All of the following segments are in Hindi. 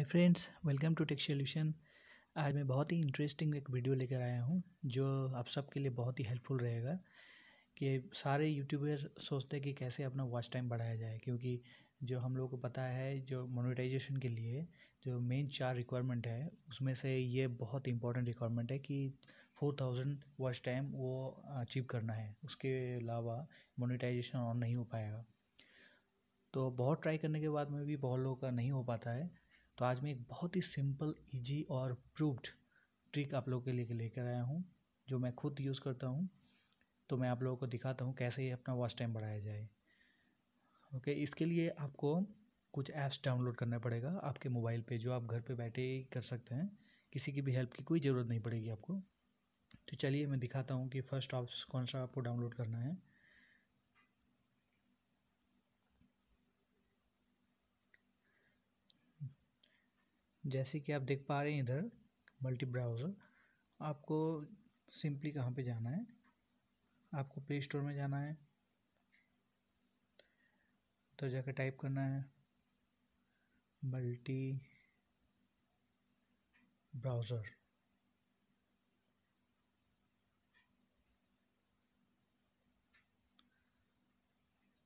Hi friends welcome to tech solution आज मैं बहुत ही इंटरेस्टिंग एक वीडियो लेकर आया हूँ जो आप सबके लिए बहुत ही हेल्पफुल रहेगा कि सारे यूट्यूबर सोचते हैं कि कैसे अपना वॉच टाइम बढ़ाया जाए क्योंकि जो हम लोग को पता है जो मोनेटाइजेशन के लिए जो मेन चार रिक्वायरमेंट है उसमें से ये बहुत इंपॉर्टेंट रिक्वायरमेंट है कि फोर थाउजेंड वॉच टाइम वो अचीव करना है उसके अलावा मोनेटाइजेशन ऑन नहीं हो पाएगा तो बहुत ट्राई करने के बाद में भी बहुत लोगों का नहीं हो पाता है तो आज मैं एक बहुत ही सिंपल इजी और प्रूव्ड ट्रिक आप लोगों के लिए लेकर आया हूँ जो मैं खुद यूज़ करता हूँ तो मैं आप लोगों को दिखाता हूँ कैसे ये अपना वॉच टाइम बढ़ाया जाए ओके इसके लिए आपको कुछ ऐप्स डाउनलोड करना पड़ेगा आपके मोबाइल पे जो आप घर पे बैठे ही कर सकते हैं किसी की भी हेल्प की कोई ज़रूरत नहीं पड़ेगी आपको तो चलिए मैं दिखाता हूँ कि फ़र्स्ट ऑप्स कौन सा आपको डाउनलोड करना है जैसे कि आप देख पा रहे हैं इधर मल्टी ब्राउज़र आपको सिंपली कहाँ पे जाना है आपको प्ले स्टोर में जाना है तो जाकर टाइप करना है मल्टी ब्राउज़र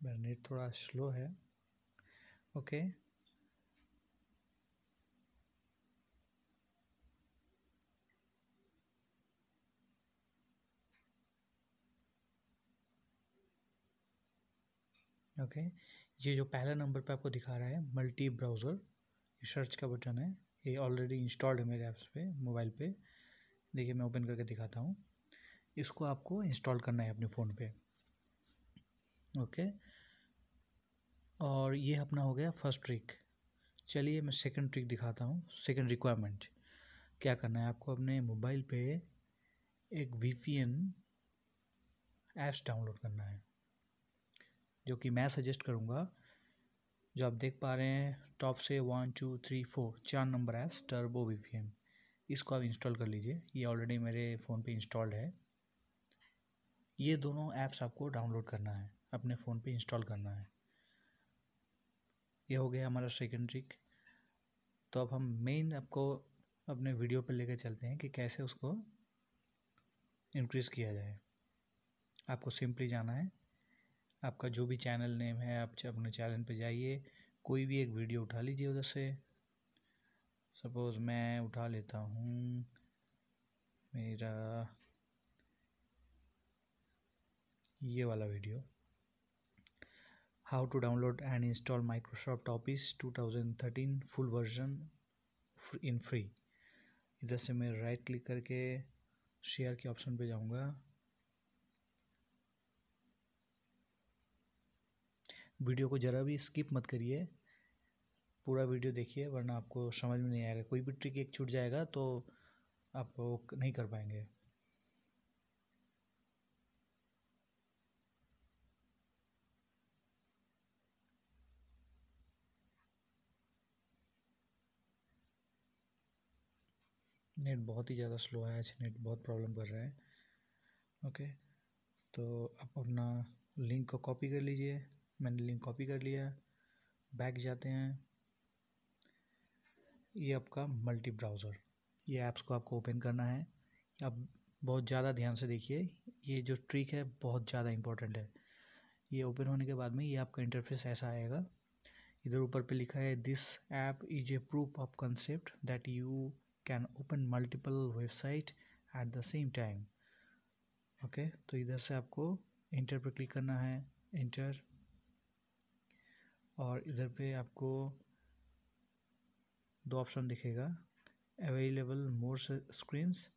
मेरा नेट थोड़ा स्लो है ओके okay. ओके ये जो पहला नंबर पे आपको दिखा रहा है मल्टी ब्राउज़र ये सर्च का बटन है ये ऑलरेडी इंस्टॉल्ड है मेरे ऐप्स पे मोबाइल पे देखिए मैं ओपन करके दिखाता हूँ इसको आपको इंस्टॉल करना है अपने फ़ोन पे ओके और ये अपना हो गया फर्स्ट ट्रिक चलिए मैं सेकंड ट्रिक दिखाता हूँ सेकंड रिक्वायरमेंट क्या करना है आपको अपने मोबाइल पे एक वी ऐप्स डाउनलोड करना है जो कि मैं सजेस्ट करूँगा जो आप देख पा रहे हैं टॉप से वन टू थ्री फोर चार नंबर ऐप्स टर्बो वी इसको आप इंस्टॉल कर लीजिए ये ऑलरेडी मेरे फ़ोन पे इंस्टॉल्ड है ये दोनों ऐप्स आपको डाउनलोड करना है अपने फ़ोन पे इंस्टॉल करना है ये हो गया हमारा सेकेंड ट्रिक तो अब हम मेन आपको अपने वीडियो पर लेकर चलते हैं कि कैसे उसको इंक्रीज़ किया जाए आपको सिंपली जाना है आपका जो भी चैनल नेम है आप अपने चैनल पे जाइए कोई भी एक वीडियो उठा लीजिए उधर से सपोज़ मैं उठा लेता हूँ मेरा ये वाला video how to download and install Microsoft Office 2013 full version in free इधर से मैं राइट क्लिक करके शेयर के ऑप्शन पे जाऊँगा वीडियो को ज़रा भी स्किप मत करिए पूरा वीडियो देखिए वरना आपको समझ में नहीं आएगा कोई भी ट्रिक एक छूट जाएगा तो आप वो नहीं कर पाएंगे नेट बहुत ही ज़्यादा स्लो है आज नेट बहुत प्रॉब्लम कर रहा है ओके तो आप अपना लिंक को कॉपी कर लीजिए मैंने लिंक कॉपी कर लिया बैक जाते हैं ये आपका मल्टी ब्राउज़र ये ऐप्स को आपको ओपन करना है आप बहुत ज़्यादा ध्यान से देखिए ये जो ट्रिक है बहुत ज़्यादा इंपॉर्टेंट है ये ओपन होने के बाद में ये आपका इंटरफेस ऐसा आएगा इधर ऊपर पे लिखा है this app is a proof of concept that you can open multiple website at the same time okay तो इधर से आपको इंटर पर क्लिक करना है इंटर और इधर पे आपको दो ऑप्शन दिखेगा available more screens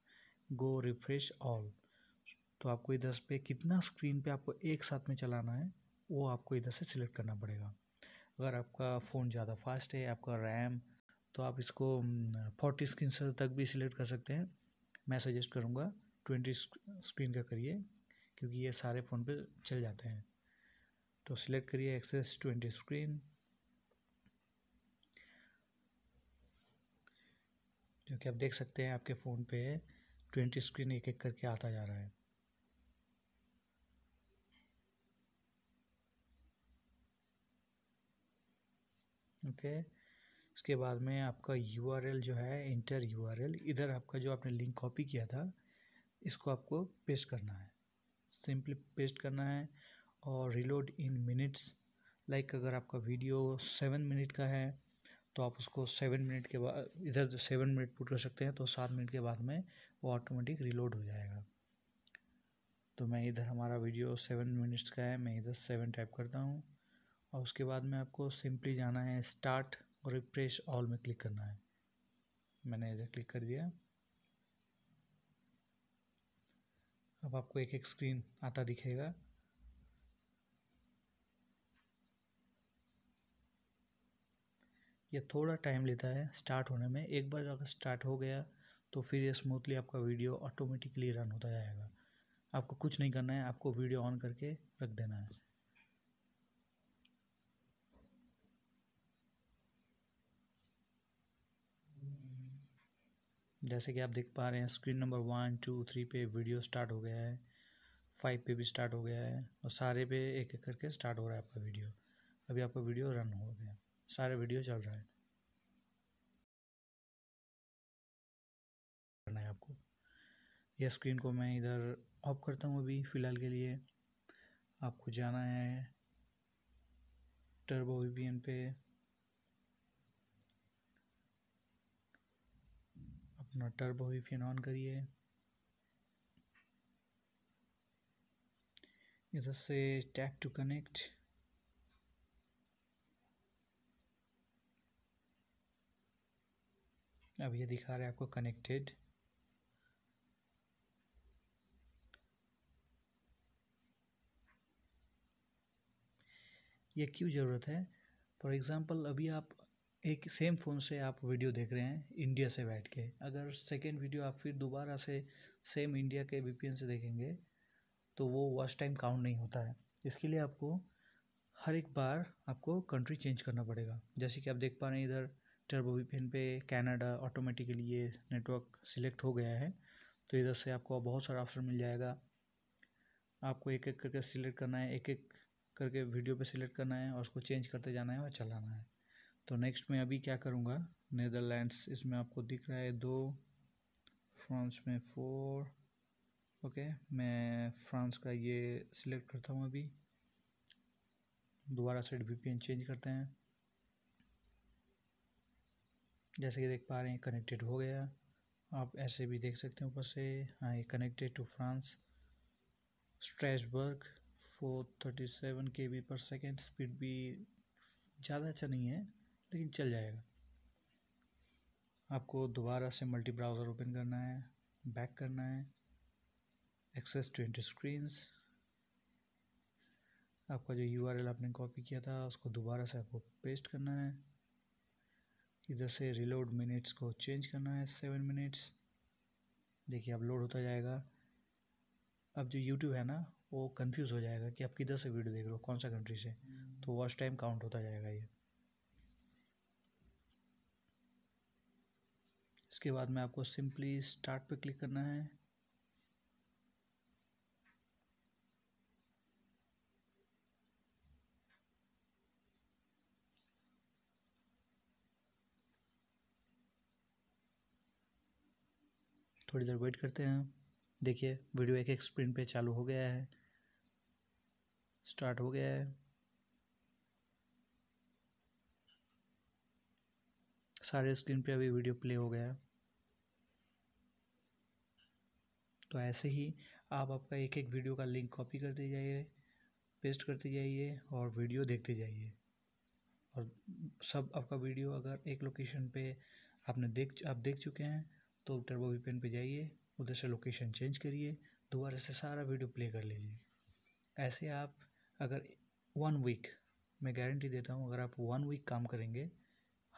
go refresh all तो आपको इधर पे कितना स्क्रीन पे आपको एक साथ में चलाना है वो आपको इधर से सिलेक्ट करना पड़ेगा अगर आपका फ़ोन ज़्यादा फास्ट है आपका रैम तो आप इसको फोर्टी स्क्रीन तक भी सिलेक्ट कर सकते हैं मैं सजेस्ट करूँगा ट्वेंटी स्क्रीन का करिए क्योंकि ये सारे फ़ोन पे चल जाते हैं तो सिलेक्ट करिए एक्सेस टू एंटी स्क्रीन जो कि आप देख सकते हैं आपके फ़ोन पे ट्वेंटी स्क्रीन एक एक करके आता जा रहा है ओके okay. इसके बाद में आपका यू जो है इंटर यू इधर आपका जो आपने लिंक कॉपी किया था इसको आपको पेस्ट करना है सिंपली पेस्ट करना है और रिलोड इन मिनट्स लाइक अगर आपका वीडियो सेवन मिनट का है तो आप उसको सेवन मिनट के बाद इधर सेवन मिनट पुट कर सकते हैं तो सात मिनट के बाद में वो ऑटोमेटिक रिलोड हो जाएगा तो मैं इधर हमारा वीडियो सेवन मिनट्स का है मैं इधर सेवन टाइप करता हूँ और उसके बाद में आपको सिंपली जाना है स्टार्ट और प्रेस ऑल में क्लिक करना है मैंने इधर क्लिक कर दिया अब आपको एक एक स्क्रीन आता दिखेगा ये थोड़ा टाइम लेता है स्टार्ट होने में एक बार अगर स्टार्ट हो गया तो फिर ये स्मूथली आपका वीडियो ऑटोमेटिकली रन होता जाएगा आपको कुछ नहीं करना है आपको वीडियो ऑन करके रख देना है जैसे कि आप देख पा रहे हैं screen number one two three पे वीडियो स्टार्ट हो गया है फाइव पे भी स्टार्ट हो गया है और सारे पे एक एक करके स्टार्ट हो रहा है आपका वीडियो अभी आपका वीडियो रन हो गया सारे वीडियो चल रहा है करना है आपको यह स्क्रीन को मैं इधर ऑफ करता हूँ अभी फ़िलहाल के लिए आपको जाना है टर्बो वी पे अपना टर्बो वी ऑन करिए इधर से टैप टू कनेक्ट अब ये दिखा रहे हैं आपको कनेक्टेड ये क्यों ज़रूरत है फॉर एग्ज़ाम्पल अभी आप एक सेम फ़ोन से आप वीडियो देख रहे हैं इंडिया से बैठ के अगर सेकेंड वीडियो आप फिर दोबारा से सेम इंडिया के वी से देखेंगे तो वो वॉच टाइम काउंट नहीं होता है इसके लिए आपको हर एक बार आपको कंट्री चेंज करना पड़ेगा जैसे कि आप देख पा रहे हैं इधर टर्बो वीपीएन पे कनाडा ऑटोमेटिकली ये नेटवर्क सिलेक्ट हो गया है तो इधर से आपको बहुत सारा ऑप्शन मिल जाएगा आपको एक एक करके सिलेक्ट करना है एक एक करके वीडियो पे सिलेक्ट करना है और उसको चेंज करते जाना है और चलाना है तो नेक्स्ट में अभी क्या करूँगा नदरलैंड्स इसमें आपको दिख रहा है दो फ्रांस में फोर ओके मैं फ्रांस का ये सिलेक्ट करता हूँ अभी दोबारा सेट वी चेंज करते हैं जैसे कि देख पा रहे हैं कनेक्टेड हो गया आप ऐसे भी देख सकते हैं ऊपर से हाँ ये connected to France Strasbourg four thirty seven K B पर सेकेंड स्पीड भी ज़्यादा अच्छा नहीं है लेकिन चल जाएगा आपको दोबारा से मल्टी ब्राउज़र ओपन करना है बैक करना है एक्सेस टू इंटर स्क्रीन्स आपका जो यू आपने कॉपी किया था उसको दोबारा से आपको पेस्ट करना है इधर से रिलोड मिनट्स को चेंज करना है सेवन मिनट्स देखिए अब लोड होता जाएगा अब जो यूट्यूब है ना वो कंफ्यूज हो जाएगा कि आप किधर से वीडियो देख रहे हो कौन सा कंट्री से तो वॉच टाइम काउंट होता जाएगा ये इसके बाद में आपको सिंपली स्टार्ट पे क्लिक करना है थोड़ी देर वेट करते हैं देखिए वीडियो एक एक स्क्रीन पे चालू हो गया है स्टार्ट हो गया है सारे स्क्रीन पे अभी वीडियो प्ले हो गया है तो ऐसे ही आप आपका एक एक वीडियो का लिंक कॉपी करते जाइए पेस्ट करते जाइए और वीडियो देखते जाइए और सब आपका वीडियो अगर एक लोकेशन पे आपने देख आप देख चुके हैं तो टर्बो वीपेन पे जाइए उधर से लोकेशन चेंज करिए दोबारा से सारा वीडियो प्ले कर लीजिए ऐसे आप अगर वन वीक मैं गारंटी देता हूँ अगर आप वन वीक काम करेंगे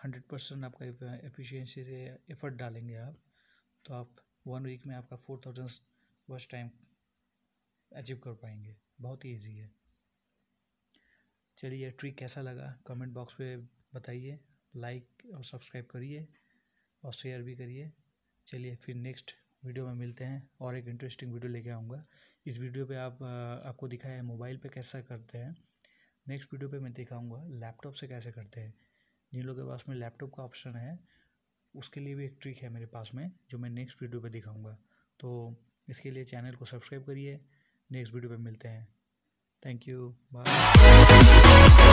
हंड्रेड परसेंट आपका एफिशिएंसी से एफर्ट डालेंगे आप तो आप वन वीक में आपका four thousand first time achieve कर पाएंगे बहुत ही ईजी है चलिए यह ट्रिक कैसा लगा कमेंट बॉक्स पे बताइए लाइक और सब्सक्राइब करिए और शेयर भी करिए चलिए फिर नेक्स्ट वीडियो में मिलते हैं और एक इंटरेस्टिंग वीडियो लेके आऊँगा इस वीडियो पे आप आपको दिखाया है मोबाइल पे कैसा करते हैं नेक्स्ट वीडियो पे मैं दिखाऊँगा लैपटॉप से कैसे करते हैं जिन लोगों के पास में लैपटॉप का ऑप्शन है उसके लिए भी एक ट्रिक है मेरे पास में जो मैं नेक्स्ट वीडियो पर दिखाऊँगा तो इसके लिए चैनल को सब्सक्राइब करिए नेक्स्ट वीडियो पर मिलते हैं थैंक यू बाय